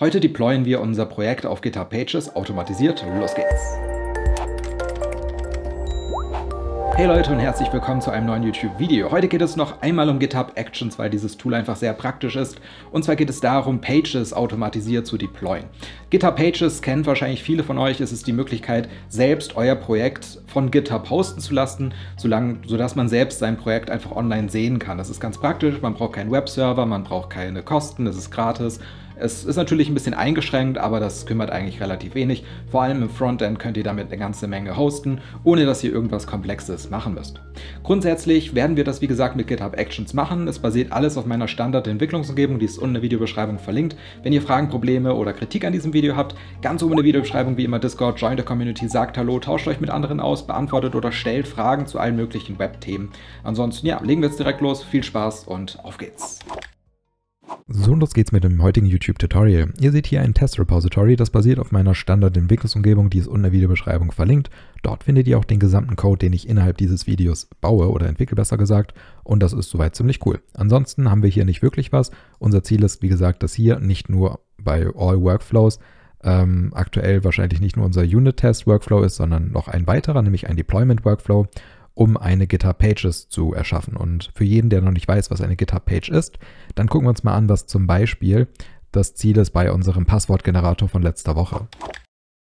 Heute deployen wir unser Projekt auf GitHub Pages automatisiert. Los geht's! Hey Leute und herzlich willkommen zu einem neuen YouTube-Video. Heute geht es noch einmal um GitHub Actions, weil dieses Tool einfach sehr praktisch ist. Und zwar geht es darum, Pages automatisiert zu deployen. GitHub Pages kennt wahrscheinlich viele von euch. Es ist die Möglichkeit, selbst euer Projekt von GitHub hosten zu lassen, solange, sodass man selbst sein Projekt einfach online sehen kann. Das ist ganz praktisch. Man braucht keinen Webserver, man braucht keine Kosten, es ist gratis. Es ist natürlich ein bisschen eingeschränkt, aber das kümmert eigentlich relativ wenig. Vor allem im Frontend könnt ihr damit eine ganze Menge hosten, ohne dass ihr irgendwas Komplexes machen müsst. Grundsätzlich werden wir das wie gesagt mit GitHub Actions machen. Es basiert alles auf meiner Standard-Entwicklungsumgebung, die ist unten in der Videobeschreibung verlinkt. Wenn ihr Fragen, Probleme oder Kritik an diesem Video habt, ganz oben in der Videobeschreibung wie immer Discord, join the Community, sagt Hallo, tauscht euch mit anderen aus, beantwortet oder stellt Fragen zu allen möglichen Web-Themen. Ansonsten ja, legen wir jetzt direkt los. Viel Spaß und auf geht's! So und los geht's mit dem heutigen YouTube-Tutorial. Ihr seht hier ein Test-Repository, das basiert auf meiner Standard-Entwicklungsumgebung, die ist unten in der Videobeschreibung verlinkt. Dort findet ihr auch den gesamten Code, den ich innerhalb dieses Videos baue oder entwickle besser gesagt und das ist soweit ziemlich cool. Ansonsten haben wir hier nicht wirklich was. Unser Ziel ist, wie gesagt, dass hier nicht nur bei All Workflows ähm, aktuell wahrscheinlich nicht nur unser Unit-Test-Workflow ist, sondern noch ein weiterer, nämlich ein Deployment-Workflow um eine GitHub Pages zu erschaffen. Und für jeden, der noch nicht weiß, was eine GitHub Page ist, dann gucken wir uns mal an, was zum Beispiel das Ziel ist bei unserem Passwortgenerator von letzter Woche.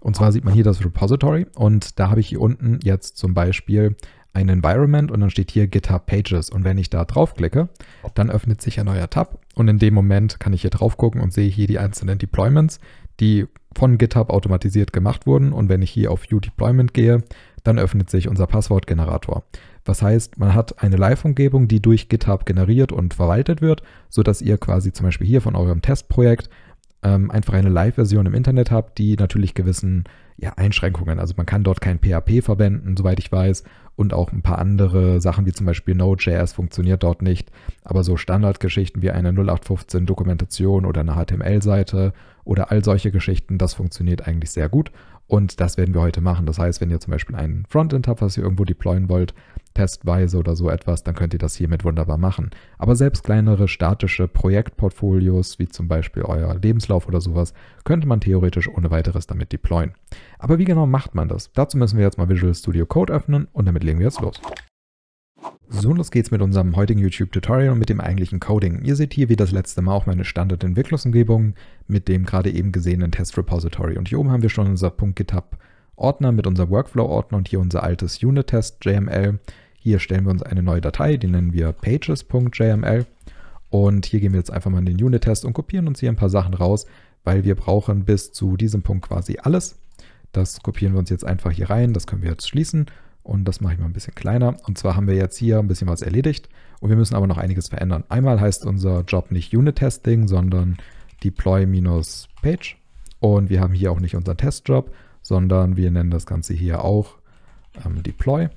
Und zwar sieht man hier das Repository und da habe ich hier unten jetzt zum Beispiel ein Environment und dann steht hier GitHub Pages. Und wenn ich da draufklicke, dann öffnet sich ein neuer Tab und in dem Moment kann ich hier drauf gucken und sehe hier die einzelnen Deployments, die von GitHub automatisiert gemacht wurden. Und wenn ich hier auf View Deployment gehe, dann öffnet sich unser Passwortgenerator. Was heißt, man hat eine Live-Umgebung, die durch GitHub generiert und verwaltet wird, sodass ihr quasi zum Beispiel hier von eurem Testprojekt ähm, einfach eine Live-Version im Internet habt, die natürlich gewissen ja, Einschränkungen, also man kann dort kein PHP verwenden, soweit ich weiß, und auch ein paar andere Sachen wie zum Beispiel Node.js funktioniert dort nicht, aber so Standardgeschichten wie eine 0815-Dokumentation oder eine HTML-Seite oder all solche Geschichten, das funktioniert eigentlich sehr gut und das werden wir heute machen. Das heißt, wenn ihr zum Beispiel einen Frontend habt, was ihr irgendwo deployen wollt, testweise oder so etwas, dann könnt ihr das hiermit wunderbar machen. Aber selbst kleinere statische Projektportfolios, wie zum Beispiel euer Lebenslauf oder sowas, könnte man theoretisch ohne weiteres damit deployen. Aber wie genau macht man das? Dazu müssen wir jetzt mal Visual Studio Code öffnen und damit legen wir jetzt los. So, los geht's mit unserem heutigen YouTube-Tutorial und mit dem eigentlichen Coding. Ihr seht hier wie das letzte Mal auch meine Standard-Entwicklungsumgebung mit dem gerade eben gesehenen Test-Repository. Und hier oben haben wir schon unser .github-Ordner mit unserem Workflow-Ordner und hier unser altes Unit-Test-JML. Hier stellen wir uns eine neue Datei, die nennen wir pages.jml. Und hier gehen wir jetzt einfach mal in den Unit-Test und kopieren uns hier ein paar Sachen raus, weil wir brauchen bis zu diesem Punkt quasi alles. Das kopieren wir uns jetzt einfach hier rein, das können wir jetzt schließen und das mache ich mal ein bisschen kleiner. Und zwar haben wir jetzt hier ein bisschen was erledigt und wir müssen aber noch einiges verändern. Einmal heißt unser Job nicht Unit-Testing, sondern Deploy-Page. Und wir haben hier auch nicht unseren Testjob, sondern wir nennen das Ganze hier auch ähm, Deploy.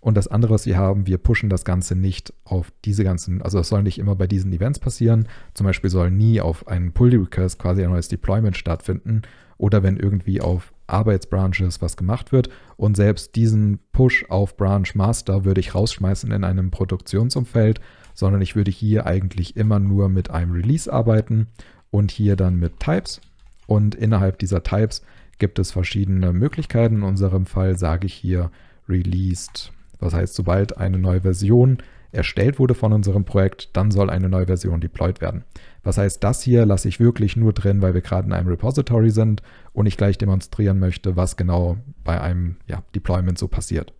Und das andere, was wir haben, wir pushen das Ganze nicht auf diese ganzen, also es soll nicht immer bei diesen Events passieren. Zum Beispiel soll nie auf einen Pull-Request quasi ein neues Deployment stattfinden oder wenn irgendwie auf Arbeitsbranches was gemacht wird. Und selbst diesen Push auf Branch Master würde ich rausschmeißen in einem Produktionsumfeld, sondern ich würde hier eigentlich immer nur mit einem Release arbeiten und hier dann mit Types. Und innerhalb dieser Types gibt es verschiedene Möglichkeiten. In unserem Fall sage ich hier released. was heißt, sobald eine neue Version erstellt wurde von unserem Projekt, dann soll eine neue Version deployed werden. Was heißt, das hier lasse ich wirklich nur drin, weil wir gerade in einem Repository sind und ich gleich demonstrieren möchte, was genau bei einem ja, Deployment so passiert.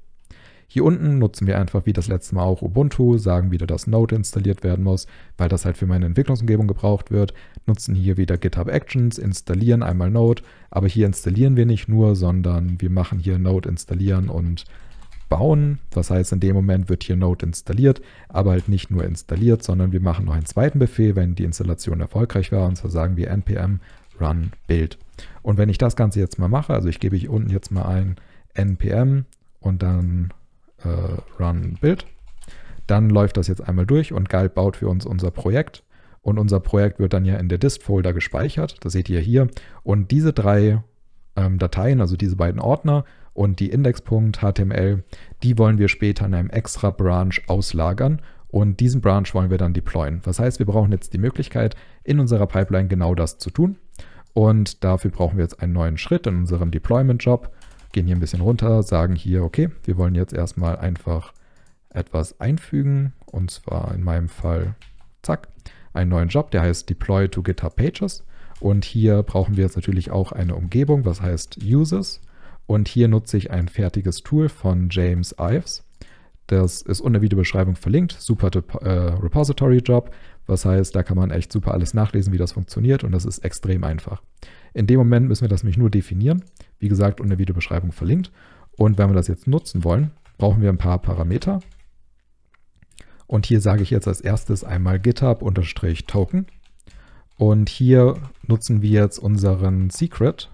Hier unten nutzen wir einfach wie das letzte Mal auch Ubuntu, sagen wieder, dass Node installiert werden muss, weil das halt für meine Entwicklungsumgebung gebraucht wird, nutzen hier wieder GitHub Actions, installieren einmal Node, aber hier installieren wir nicht nur, sondern wir machen hier Node installieren und bauen. Das heißt, in dem Moment wird hier Node installiert, aber halt nicht nur installiert, sondern wir machen noch einen zweiten Befehl, wenn die Installation erfolgreich war. Und zwar sagen wir npm run build. Und wenn ich das Ganze jetzt mal mache, also ich gebe hier unten jetzt mal ein npm und dann äh, run build, dann läuft das jetzt einmal durch und Galt baut für uns unser Projekt. Und unser Projekt wird dann ja in der Dist-Folder gespeichert. Das seht ihr hier. Und diese drei ähm, Dateien, also diese beiden Ordner, und die Index.html, die wollen wir später in einem extra Branch auslagern und diesen Branch wollen wir dann deployen. Das heißt, wir brauchen jetzt die Möglichkeit, in unserer Pipeline genau das zu tun. Und dafür brauchen wir jetzt einen neuen Schritt in unserem Deployment-Job. Gehen hier ein bisschen runter, sagen hier, okay, wir wollen jetzt erstmal einfach etwas einfügen. Und zwar in meinem Fall, zack, einen neuen Job, der heißt Deploy to GitHub Pages. Und hier brauchen wir jetzt natürlich auch eine Umgebung, was heißt Users. Und hier nutze ich ein fertiges Tool von James Ives. Das ist unter Videobeschreibung verlinkt. Super äh, Repository Job. Was heißt, da kann man echt super alles nachlesen, wie das funktioniert und das ist extrem einfach. In dem Moment müssen wir das nämlich nur definieren. Wie gesagt, unter Videobeschreibung verlinkt. Und wenn wir das jetzt nutzen wollen, brauchen wir ein paar Parameter. Und hier sage ich jetzt als erstes einmal GitHub-Token. Und hier nutzen wir jetzt unseren Secret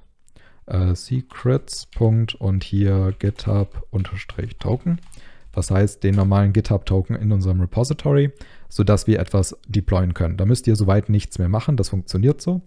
äh, secrets. und hier github-token. Das heißt, den normalen GitHub-Token in unserem Repository, sodass wir etwas deployen können. Da müsst ihr soweit nichts mehr machen, das funktioniert so.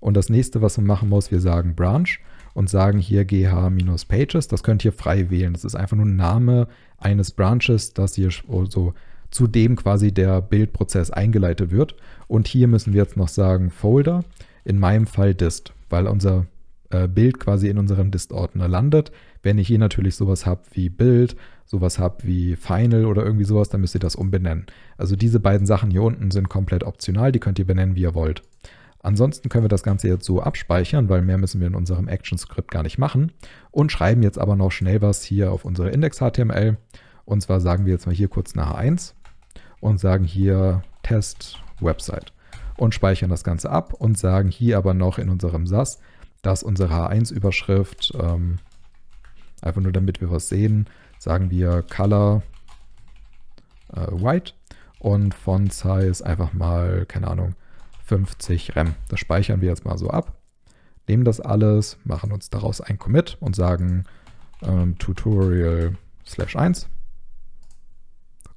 Und das nächste, was man machen muss, wir sagen Branch und sagen hier gh-pages. Das könnt ihr frei wählen. Das ist einfach nur ein Name eines Branches, das hier so also zu dem quasi der Bildprozess eingeleitet wird. Und hier müssen wir jetzt noch sagen Folder, in meinem Fall Dist, weil unser äh, Bild quasi in unserem Dist-Ordner landet. Wenn ich hier eh natürlich sowas habe wie Bild, sowas habe wie Final oder irgendwie sowas, dann müsst ihr das umbenennen. Also diese beiden Sachen hier unten sind komplett optional, die könnt ihr benennen, wie ihr wollt. Ansonsten können wir das Ganze jetzt so abspeichern, weil mehr müssen wir in unserem Action-Skript gar nicht machen und schreiben jetzt aber noch schnell was hier auf unsere Index-HTML. Und zwar sagen wir jetzt mal hier kurz nach 1 und sagen hier Test Website und speichern das Ganze ab und sagen hier aber noch in unserem SAS, da unsere H1-Überschrift. Ähm, einfach nur damit wir was sehen, sagen wir Color äh, White und Font Size einfach mal, keine Ahnung, 50 Rem. Das speichern wir jetzt mal so ab, nehmen das alles, machen uns daraus ein Commit und sagen ähm, Tutorial slash 1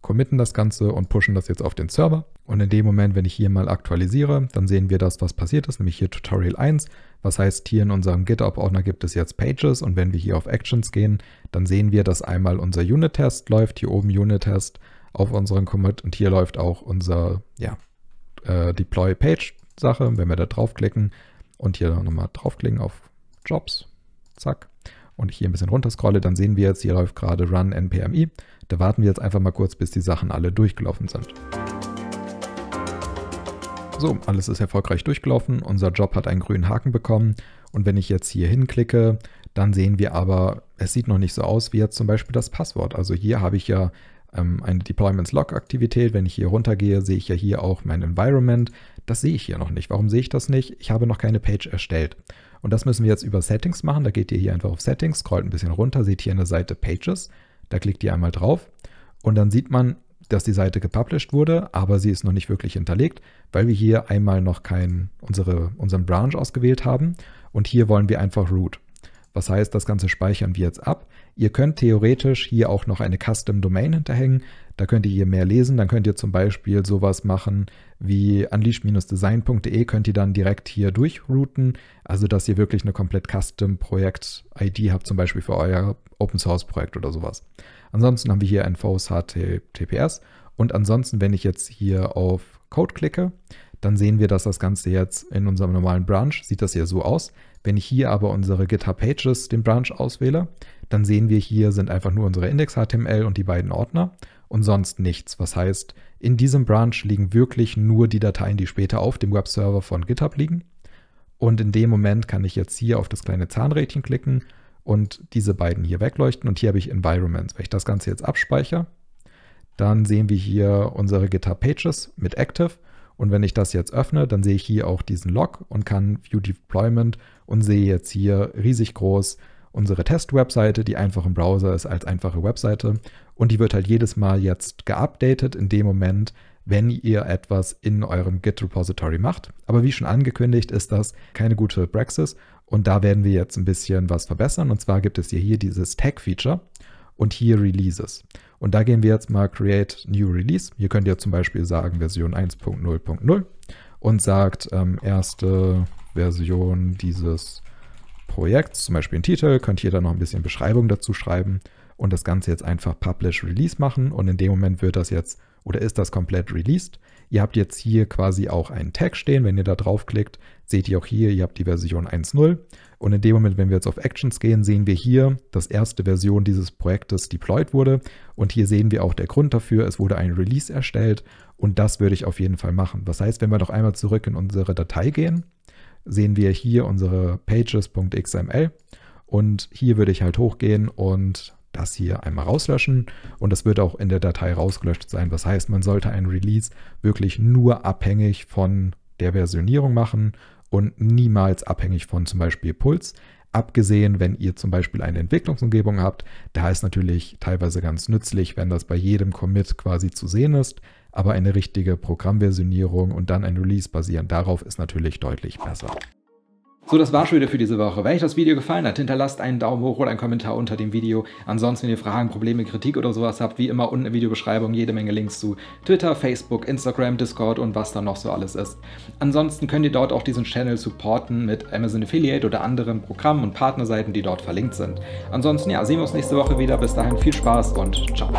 committen das Ganze und pushen das jetzt auf den Server. Und in dem Moment, wenn ich hier mal aktualisiere, dann sehen wir das, was passiert ist, nämlich hier Tutorial 1. Was heißt, hier in unserem github ordner gibt es jetzt Pages und wenn wir hier auf Actions gehen, dann sehen wir, dass einmal unser Unit-Test läuft, hier oben Unit-Test auf unseren Commit und hier läuft auch unser ja, äh, Deploy-Page-Sache, wenn wir da draufklicken und hier nochmal draufklicken auf Jobs, zack, und ich hier ein bisschen runterscrolle, dann sehen wir jetzt, hier läuft gerade Run NPMI. Da warten wir jetzt einfach mal kurz, bis die Sachen alle durchgelaufen sind. So, alles ist erfolgreich durchgelaufen, unser Job hat einen grünen Haken bekommen und wenn ich jetzt hier hinklicke, dann sehen wir aber, es sieht noch nicht so aus wie jetzt zum Beispiel das Passwort. Also hier habe ich ja ähm, eine Deployments Log Aktivität. Wenn ich hier runtergehe, sehe ich ja hier auch mein Environment. Das sehe ich hier noch nicht. Warum sehe ich das nicht? Ich habe noch keine Page erstellt. Und das müssen wir jetzt über Settings machen. Da geht ihr hier einfach auf Settings, scrollt ein bisschen runter, seht hier an der Seite Pages. Da klickt ihr einmal drauf und dann sieht man, dass die Seite gepublished wurde, aber sie ist noch nicht wirklich hinterlegt, weil wir hier einmal noch keinen, unsere, unseren Branch ausgewählt haben. Und hier wollen wir einfach root. Was heißt, das Ganze speichern wir jetzt ab. Ihr könnt theoretisch hier auch noch eine Custom Domain hinterhängen. Da könnt ihr hier mehr lesen. Dann könnt ihr zum Beispiel sowas machen wie unleash-design.de könnt ihr dann direkt hier durchrouten. Also, dass ihr wirklich eine komplett Custom Projekt ID habt, zum Beispiel für euer Open Source Projekt oder sowas. Ansonsten haben wir hier ein NVs HTTPS. Und ansonsten, wenn ich jetzt hier auf Code klicke, dann sehen wir, dass das Ganze jetzt in unserem normalen Branch sieht das ja so aus. Wenn ich hier aber unsere GitHub Pages, den Branch auswähle, dann sehen wir hier sind einfach nur unsere Index.html und die beiden Ordner und sonst nichts. Was heißt, in diesem Branch liegen wirklich nur die Dateien, die später auf dem Webserver von GitHub liegen. Und in dem Moment kann ich jetzt hier auf das kleine Zahnrädchen klicken und diese beiden hier wegleuchten. Und hier habe ich Environments. Wenn ich das Ganze jetzt abspeichere, dann sehen wir hier unsere GitHub Pages mit Active und wenn ich das jetzt öffne, dann sehe ich hier auch diesen Log und kann View Deployment und sehe jetzt hier riesig groß unsere Test-Webseite, die einfach im Browser ist als einfache Webseite. Und die wird halt jedes Mal jetzt geupdatet in dem Moment, wenn ihr etwas in eurem Git-Repository macht. Aber wie schon angekündigt, ist das keine gute Praxis. Und da werden wir jetzt ein bisschen was verbessern. Und zwar gibt es hier, hier dieses Tag-Feature und hier Releases. Und da gehen wir jetzt mal Create New Release. Hier könnt ihr zum Beispiel sagen Version 1.0.0 und sagt ähm, erste Version dieses Projekts, zum Beispiel einen Titel, könnt ihr dann noch ein bisschen Beschreibung dazu schreiben und das Ganze jetzt einfach Publish Release machen und in dem Moment wird das jetzt oder ist das komplett released? Ihr habt jetzt hier quasi auch einen Tag stehen. Wenn ihr da draufklickt, seht ihr auch hier, ihr habt die Version 1.0. Und in dem Moment, wenn wir jetzt auf Actions gehen, sehen wir hier, dass erste Version dieses Projektes deployed wurde. Und hier sehen wir auch der Grund dafür, es wurde ein Release erstellt. Und das würde ich auf jeden Fall machen. Das heißt, wenn wir noch einmal zurück in unsere Datei gehen, sehen wir hier unsere pages.xml. Und hier würde ich halt hochgehen und das hier einmal rauslöschen und das wird auch in der Datei rausgelöscht sein. Was heißt, man sollte ein Release wirklich nur abhängig von der Versionierung machen und niemals abhängig von zum Beispiel Puls. Abgesehen, wenn ihr zum Beispiel eine Entwicklungsumgebung habt, da ist natürlich teilweise ganz nützlich, wenn das bei jedem Commit quasi zu sehen ist, aber eine richtige Programmversionierung und dann ein Release basieren darauf ist natürlich deutlich besser. So, das war schon wieder für diese Woche. Wenn euch das Video gefallen hat, hinterlasst einen Daumen hoch oder einen Kommentar unter dem Video. Ansonsten, wenn ihr Fragen, Probleme, Kritik oder sowas habt, wie immer unten in der Videobeschreibung jede Menge Links zu Twitter, Facebook, Instagram, Discord und was da noch so alles ist. Ansonsten könnt ihr dort auch diesen Channel supporten mit Amazon Affiliate oder anderen Programmen und Partnerseiten, die dort verlinkt sind. Ansonsten, ja, sehen wir uns nächste Woche wieder. Bis dahin viel Spaß und ciao.